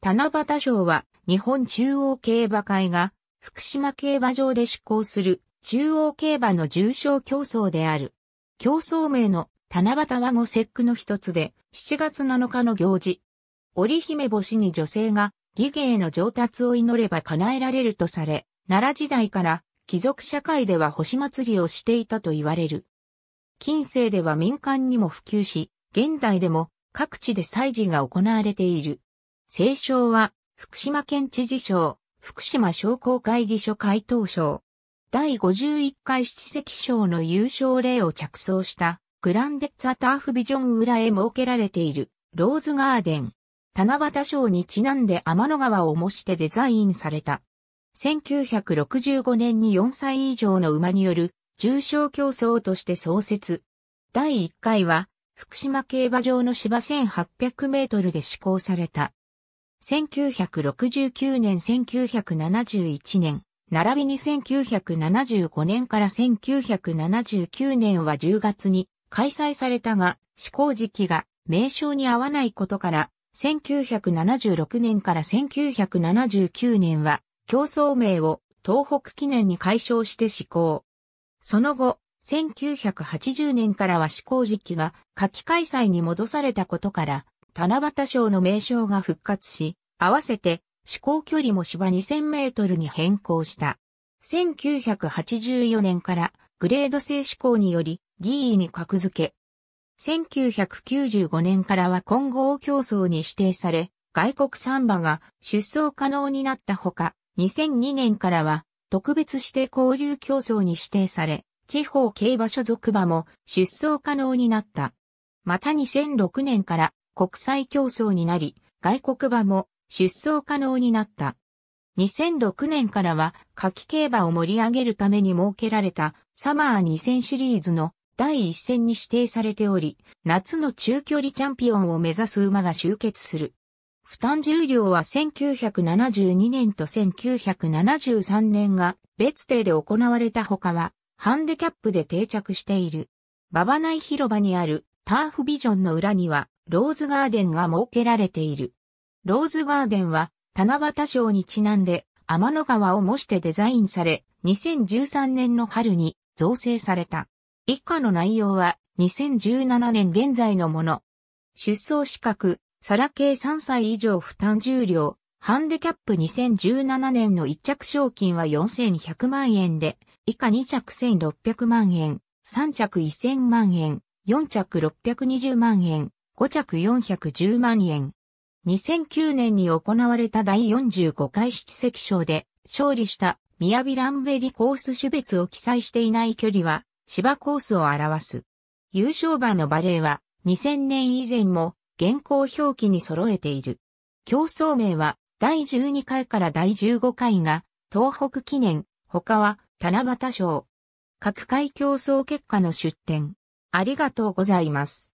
七夕賞は日本中央競馬会が福島競馬場で施行する中央競馬の重賞競争である。競争名の七夕は五節句の一つで7月7日の行事。織姫星に女性が義芸の上達を祈れば叶えられるとされ、奈良時代から貴族社会では星祭りをしていたと言われる。近世では民間にも普及し、現代でも各地で祭事が行われている。政少は、福島県知事賞、福島商工会議所会頭賞、第51回七席賞の優勝例を着想した、グランデッツア・ターフビジョン裏へ設けられている、ローズガーデン。七夕賞にちなんで天の川を模してデザインされた。1965年に4歳以上の馬による重賞競争として創設。第1回は、福島競馬場の芝1800メートルで施行された。1969年1971年、並びに1975年から1979年は10月に開催されたが、施行時期が名称に合わないことから、1976年から1979年は競争名を東北記念に解消して施行。その後、1980年からは施行時期が夏季開催に戻されたことから、七夕賞の名称が復活し、合わせて、試行距離も芝2000メートルに変更した。1984年からグレード制試行により D e に格付け。1995年からは混合競争に指定され、外国サンバが出走可能になったほか、2002年からは特別指定交流競争に指定され、地方競馬所属馬も出走可能になった。また2006年から国際競争になり、外国馬も出走可能になった。2006年からは、夏季競馬を盛り上げるために設けられたサマー2000シリーズの第一戦に指定されており、夏の中距離チャンピオンを目指す馬が集結する。負担重量は1972年と1973年が別邸で行われた他は、ハンデキャップで定着している。ババナイ広場にあるターフビジョンの裏には、ローズガーデンが設けられている。ローズガーデンは、七夕賞にちなんで、天の川を模してデザインされ、2013年の春に造成された。以下の内容は、2017年現在のもの。出走資格、サラ系3歳以上負担重量、ハンデキャップ2017年の1着賞金は4200万円で、以下2着1600万円、3着1000万円、4着620万円、5着410万円。2009年に行われた第45回七席賞で勝利した宮城ランベリコース種別を記載していない距離は芝コースを表す。優勝馬のバレーは2000年以前も現行表記に揃えている。競争名は第12回から第15回が東北記念、他は七夕賞。各回競争結果の出展。ありがとうございます。